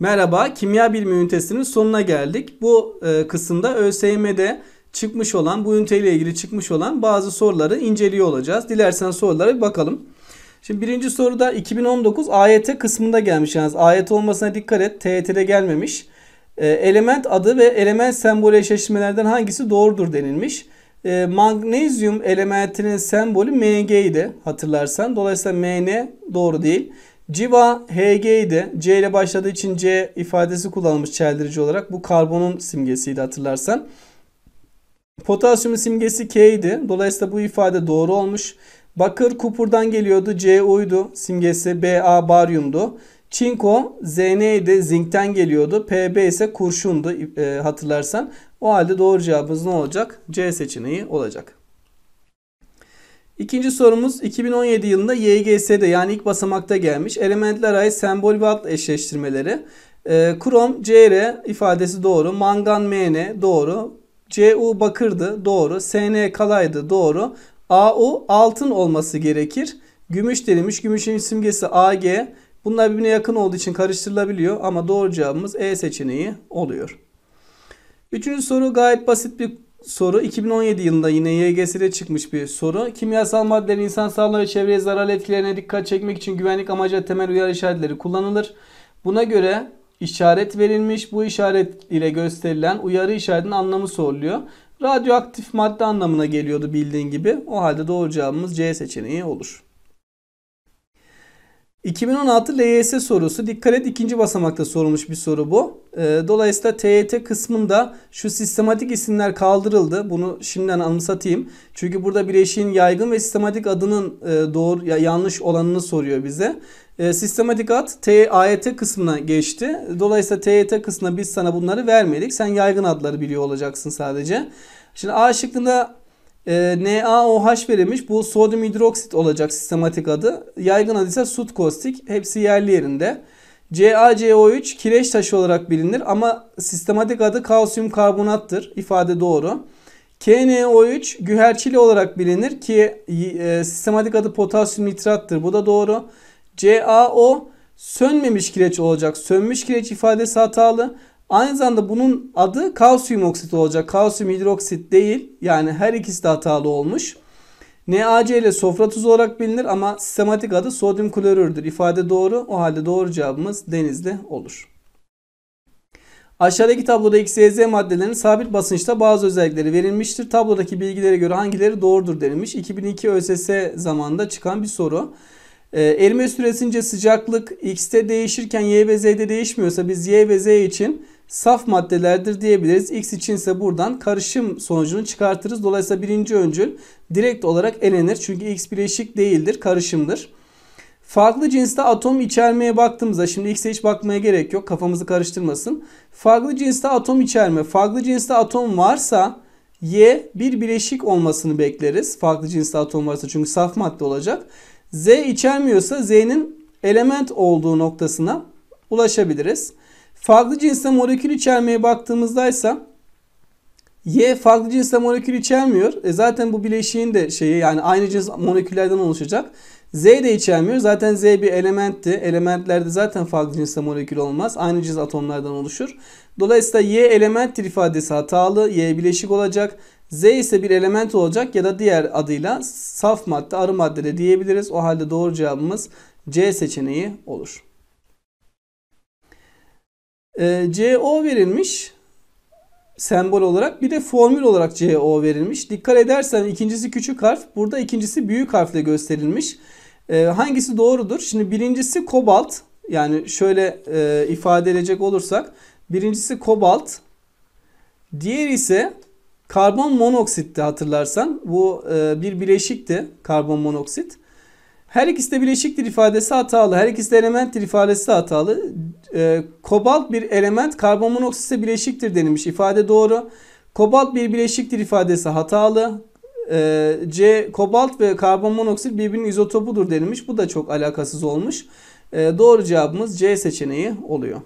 Merhaba, kimya bilimi ünitesinin sonuna geldik. Bu e, kısımda ÖSYM'de çıkmış olan, bu üniteyle ilgili çıkmış olan bazı soruları inceliyor olacağız. Dilersen sorulara bir bakalım. Şimdi birinci soruda 2019 AYT kısmında gelmiş. Yani AYT olmasına dikkat et. TYT'de gelmemiş. Ee, element adı ve element sembolü eşleşmelerden hangisi doğrudur denilmiş. E, magnezyum elementinin sembolü Mg idi hatırlarsan. Dolayısıyla Mn doğru değil. Civa Hg idi. C ile başladığı için C ifadesi kullanılmış çeldirici olarak. Bu karbonun simgesiydi hatırlarsan. Potasyumun simgesi K idi. Dolayısıyla bu ifade doğru olmuş. Bakır kupurdan geliyordu. CO'ydu. Simgesi BA baryumdu. Çinko ZN'ydi, zinkten geliyordu. PB ise kurşundu e, hatırlarsan. O halde doğru cevabımız ne olacak? C seçeneği olacak. İkinci sorumuz 2017 yılında YGS'de yani ilk basamakta gelmiş. Elementler ait sembol ve adla eşleştirmeleri. E, krom CR ifadesi doğru. Mangan MN doğru. CU bakırdı doğru. SN kalaydı doğru. AU altın olması gerekir. Gümüş denilmiş. Gümüşün simgesi AG. Bunlar birbirine yakın olduğu için karıştırılabiliyor ama doğru cevabımız E seçeneği oluyor. Üçüncü soru gayet basit bir soru. 2017 yılında yine YGS'de çıkmış bir soru. Kimyasal maddelerin insan sağlığı ve çevreye zararlı etkilerine dikkat çekmek için güvenlik amaca temel uyarı işaretleri kullanılır. Buna göre işaret verilmiş. Bu işaret ile gösterilen uyarı işaretinin anlamı soruluyor. Radyoaktif madde anlamına geliyordu bildiğin gibi. O halde doğru cevabımız C seçeneği olur. 2016 LYS sorusu. Dikkat et ikinci basamakta sorulmuş bir soru bu. Ee, dolayısıyla TYT kısmında şu sistematik isimler kaldırıldı. Bunu şimdiden anımsatayım. Çünkü burada bileşiğin yaygın ve sistematik adının e, doğru ya yanlış olanını soruyor bize. Ee, sistematik ad T, kısmına geçti. Dolayısıyla TYT kısmına biz sana bunları vermedik. Sen yaygın adları biliyor olacaksın sadece. Şimdi A şıkkında e, ee, NaOH verilmiş. Bu sodyum hidroksit olacak sistematik adı. Yaygın adı ise sut kostik. Hepsi yerli yerinde. CaCO3 kireç taşı olarak bilinir ama sistematik adı kalsiyum karbonattır. İfade doğru. KNO3 güherçili olarak bilinir ki e, sistematik adı potasyum nitrattır. Bu da doğru. CaO sönmemiş kireç olacak. Sönmüş kireç ifadesi hatalı. Aynı zamanda bunun adı kalsiyum oksit olacak. Kalsiyum hidroksit değil. Yani her ikisi de hatalı olmuş. NaC ile sofra tuzu olarak bilinir ama sistematik adı sodyum klorürdür. İfade doğru. O halde doğru cevabımız denizli olur. Aşağıdaki tabloda X, Y, Z maddelerinin sabit basınçta bazı özellikleri verilmiştir. Tablodaki bilgilere göre hangileri doğrudur denilmiş. 2002 ÖSS zamanında çıkan bir soru. E, erime süresince sıcaklık X'te değişirken Y ve Z'de değişmiyorsa biz Y ve Z için saf maddelerdir diyebiliriz. X için ise buradan karışım sonucunu çıkartırız. Dolayısıyla birinci öncül direkt olarak elenir. Çünkü X bileşik değildir, karışımdır. Farklı cinste atom içermeye baktığımızda şimdi X'e hiç bakmaya gerek yok. Kafamızı karıştırmasın. Farklı cinste atom içerme. Farklı cinste atom varsa Y bir bileşik olmasını bekleriz. Farklı cinste atom varsa çünkü saf madde olacak. Z içermiyorsa Z'nin element olduğu noktasına ulaşabiliriz. Farklı cinsle molekül içermeye baktığımızda ise Y farklı cinsle molekül içermiyor. E zaten bu bileşiğin de şeyi yani aynı cins moleküllerden oluşacak. Z de içermiyor. Zaten Z bir elementti. Elementlerde zaten farklı cinsle molekül olmaz. Aynı cins atomlardan oluşur. Dolayısıyla Y elementtir ifadesi hatalı. Y bileşik olacak. Z ise bir element olacak ya da diğer adıyla saf madde, arı madde de diyebiliriz. O halde doğru cevabımız C seçeneği olur. E, ee, CO verilmiş sembol olarak bir de formül olarak CO verilmiş. Dikkat edersen ikincisi küçük harf burada ikincisi büyük harfle gösterilmiş. E, hangisi doğrudur? Şimdi birincisi kobalt yani şöyle e, ifade edecek olursak birincisi kobalt diğer ise karbon monoksitti hatırlarsan bu e, bir bileşikti karbon monoksit. Her ikisi de bileşiktir ifadesi hatalı. Her ikisi de elementtir ifadesi hatalı. E, kobalt bir element karbon karbonmonoksitse bileşiktir denilmiş. İfade doğru. Kobalt bir bileşiktir ifadesi hatalı. E, C kobalt ve karbon monoksit birbirinin izotopudur denilmiş. Bu da çok alakasız olmuş. E, doğru cevabımız C seçeneği oluyor.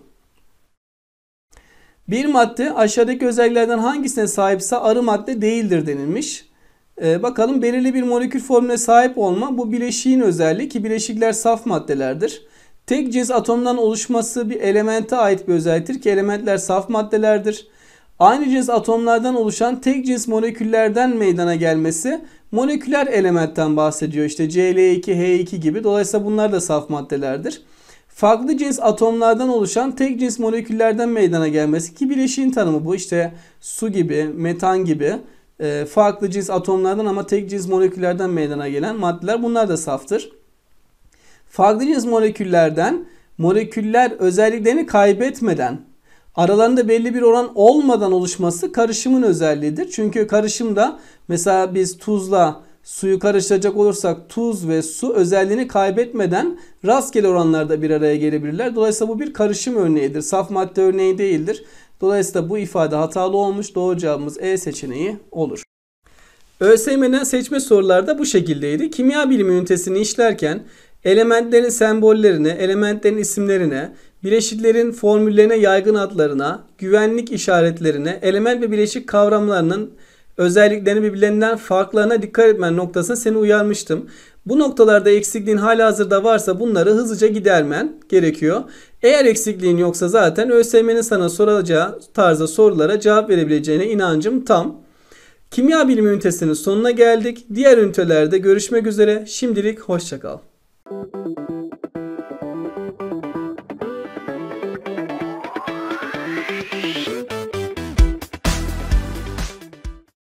Bir madde aşağıdaki özelliklerden hangisine sahipse arı madde değildir denilmiş. E, bakalım belirli bir molekül formüle sahip olma bu bileşiğin özelliği ki bileşikler saf maddelerdir. Tek cins atomdan oluşması bir elemente ait bir özelliktir ki elementler saf maddelerdir. Aynı cins atomlardan oluşan tek cins moleküllerden meydana gelmesi moleküler elementten bahsediyor. İşte Cl2, H2 gibi. Dolayısıyla bunlar da saf maddelerdir. Farklı cins atomlardan oluşan tek cins moleküllerden meydana gelmesi ki bileşiğin tanımı bu. İşte su gibi, metan gibi e, farklı cins atomlardan ama tek cins moleküllerden meydana gelen maddeler bunlar da saftır farklı cins moleküllerden moleküller özelliklerini kaybetmeden aralarında belli bir oran olmadan oluşması karışımın özelliğidir. Çünkü karışımda mesela biz tuzla suyu karıştıracak olursak tuz ve su özelliğini kaybetmeden rastgele oranlarda bir araya gelebilirler. Dolayısıyla bu bir karışım örneğidir. Saf madde örneği değildir. Dolayısıyla bu ifade hatalı olmuş. Doğru cevabımız E seçeneği olur. ÖSYM'den seçme sorularda bu şekildeydi. Kimya bilimi ünitesini işlerken elementlerin sembollerine, elementlerin isimlerine, bileşiklerin formüllerine, yaygın adlarına, güvenlik işaretlerine, element ve bileşik kavramlarının özelliklerini birbirlerinden farklarına dikkat etmen noktasına seni uyarmıştım. Bu noktalarda eksikliğin hala hazırda varsa bunları hızlıca gidermen gerekiyor. Eğer eksikliğin yoksa zaten ÖSYM'nin sana soracağı tarzda sorulara cevap verebileceğine inancım tam. Kimya bilimi ünitesinin sonuna geldik. Diğer ünitelerde görüşmek üzere. Şimdilik hoşçakal.